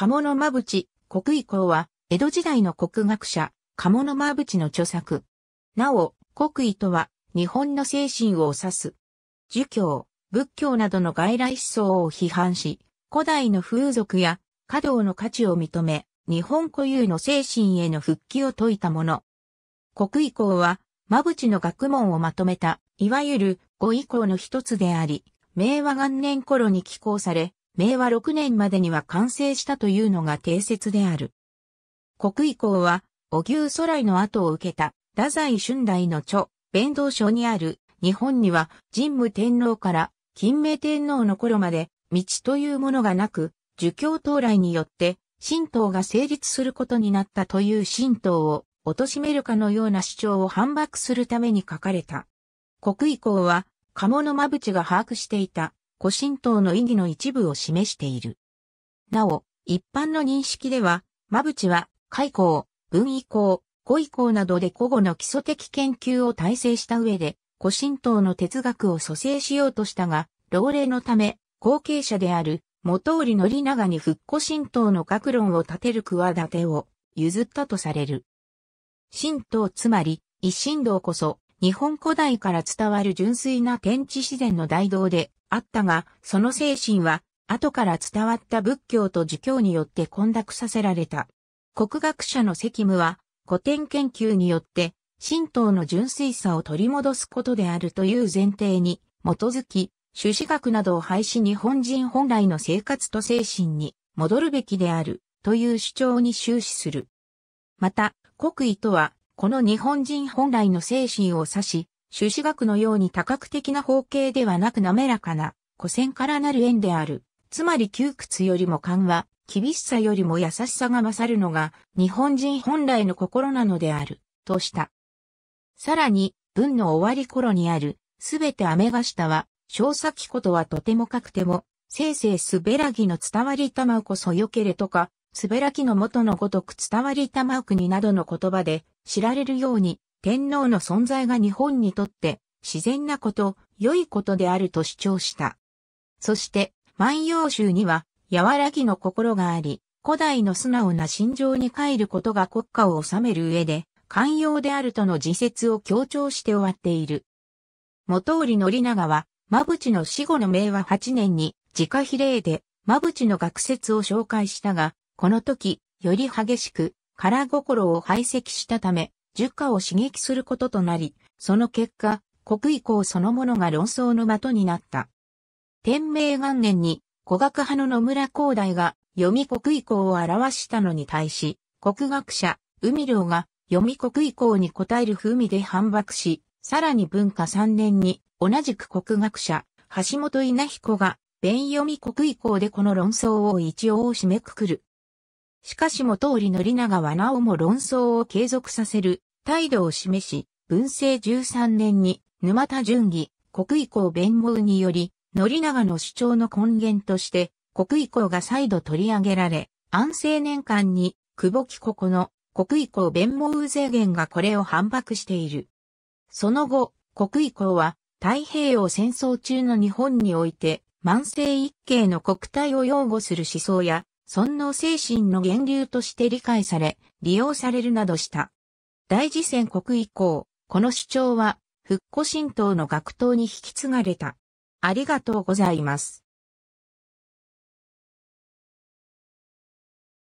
鴨の間淵、国遺構は、江戸時代の国学者、鴨の間淵の著作。なお、国威とは、日本の精神を指す。儒教、仏教などの外来思想を批判し、古代の風俗や、華道の価値を認め、日本固有の精神への復帰を説いたもの。国遺構は、間淵の学問をまとめた、いわゆる、語遺構の一つであり、明和元年頃に寄稿され、明和6年までには完成したというのが定説である。国以降は、お牛空来の後を受けた、太宰春代の著、弁道書にある、日本には神武天皇から金明天皇の頃まで、道というものがなく、儒教到来によって、神道が成立することになったという神道を、貶めるかのような主張を反駁するために書かれた。国以降は、鴨の間淵が把握していた古神道の意義の一部を示している。なお、一般の認識では、真淵は、開口、文以降、古以降などで古語の基礎的研究を体制した上で、古神道の哲学を蘇生しようとしたが、老齢のため、後継者である、元織宣長に復古神道の学論を立てる企てを譲ったとされる。神道つまり、一神道こそ、日本古代から伝わる純粋な天地自然の大道で、あったが、その精神は、後から伝わった仏教と儒教によって混濁させられた。国学者の責務は、古典研究によって、神道の純粋さを取り戻すことであるという前提に、基づき、朱子学などを廃止日本人本来の生活と精神に戻るべきであるという主張に終始する。また、国威とは、この日本人本来の精神を指し、朱子学のように多角的な方形ではなく滑らかな、古線からなる円である。つまり窮屈よりも緩和、厳しさよりも優しさが勝るのが、日本人本来の心なのである、とした。さらに、文の終わり頃にある、すべて雨が下は、小先ことはとてもかくても、せいせいすべらぎの伝わりたまうこそよけれとか、すべらきの元のごとく伝わりたまう国などの言葉で知られるように、天皇の存在が日本にとって自然なこと、良いことであると主張した。そして、万葉集には、柔らぎの心があり、古代の素直な心情に帰ることが国家を治める上で、寛容であるとの自説を強調して終わっている。元織宣長は、馬淵の死後の明和8年に、自家比例で、馬淵の学説を紹介したが、この時、より激しく、空心を排斥したため、儒家を刺激することとなり、その結果、国以降そのものが論争の的になった。天明元年に、古学派の野村広大が、読み国以降を表したのに対し、国学者、海良が、読み国以降に答える風味で反駁し、さらに文化3年に、同じく国学者、橋本稲彦が、弁読み国以降でこの論争を一応締めくくる。しかしも通り宣長はなおも論争を継続させる態度を示し、文政13年に沼田淳義、国以降、弁護により、宣長の主張の根源として、国以降が再度取り上げられ、安政年間に、久保木国の国以降、弁護税源がこれを反駁している。その後、国以降は、太平洋戦争中の日本において、万世一系の国体を擁護する思想や、尊能精神の源流として理解され、利用されるなどした。大事戦国以降、この主張は、復古神道の学頭に引き継がれた。ありがとうございます。